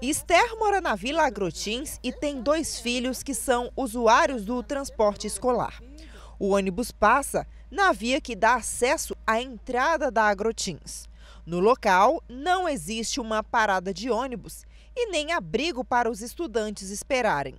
Esther mora na Vila Agrotins e tem dois filhos que são usuários do transporte escolar. O ônibus passa na via que dá acesso à entrada da Agrotins. No local, não existe uma parada de ônibus e nem abrigo para os estudantes esperarem.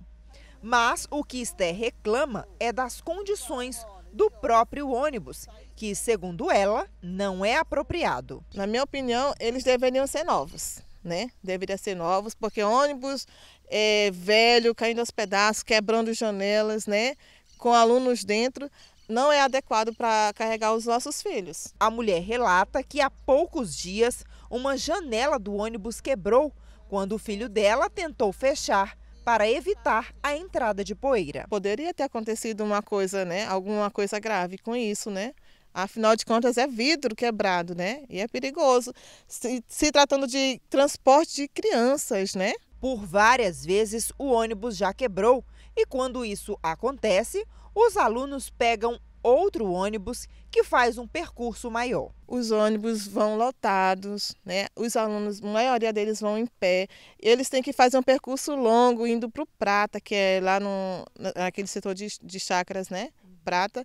Mas o que Esther reclama é das condições do próprio ônibus, que, segundo ela, não é apropriado. Na minha opinião, eles deveriam ser novos né? Deveria ser novos, porque ônibus é, velho, caindo aos pedaços, quebrando janelas, né? Com alunos dentro, não é adequado para carregar os nossos filhos. A mulher relata que há poucos dias uma janela do ônibus quebrou quando o filho dela tentou fechar para evitar a entrada de poeira. Poderia ter acontecido uma coisa, né? Alguma coisa grave com isso, né? Afinal de contas, é vidro quebrado, né? E é perigoso. Se, se tratando de transporte de crianças, né? Por várias vezes o ônibus já quebrou. E quando isso acontece, os alunos pegam outro ônibus que faz um percurso maior. Os ônibus vão lotados, né? Os alunos, a maioria deles vão em pé. Eles têm que fazer um percurso longo indo para o Prata, que é lá no, naquele setor de, de chácaras, né? Prata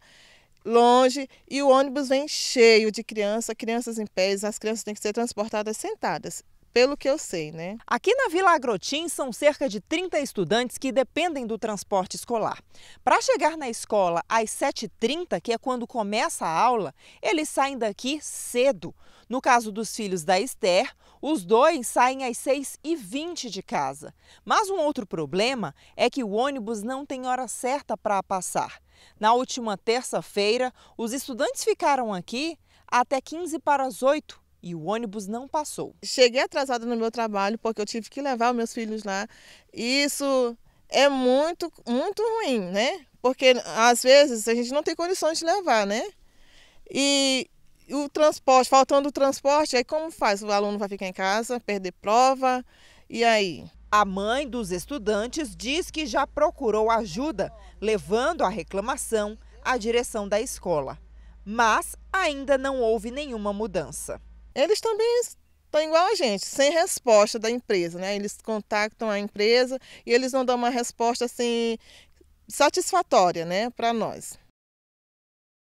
longe e o ônibus vem cheio de crianças, crianças em pés, as crianças têm que ser transportadas sentadas. Pelo que eu sei, né? Aqui na Vila Agrotim são cerca de 30 estudantes que dependem do transporte escolar. Para chegar na escola às 7h30, que é quando começa a aula, eles saem daqui cedo. No caso dos filhos da Esther, os dois saem às 6h20 de casa. Mas um outro problema é que o ônibus não tem hora certa para passar. Na última terça-feira, os estudantes ficaram aqui até 15 para as 8 e o ônibus não passou. Cheguei atrasada no meu trabalho porque eu tive que levar os meus filhos lá. E isso é muito, muito ruim, né? Porque às vezes a gente não tem condições de levar, né? E o transporte, faltando o transporte, aí como faz? O aluno vai ficar em casa, perder prova, e aí? A mãe dos estudantes diz que já procurou ajuda, levando a reclamação à direção da escola. Mas ainda não houve nenhuma mudança. Eles também estão igual a gente, sem resposta da empresa, né? Eles contactam a empresa e eles não dão uma resposta assim satisfatória, né, para nós.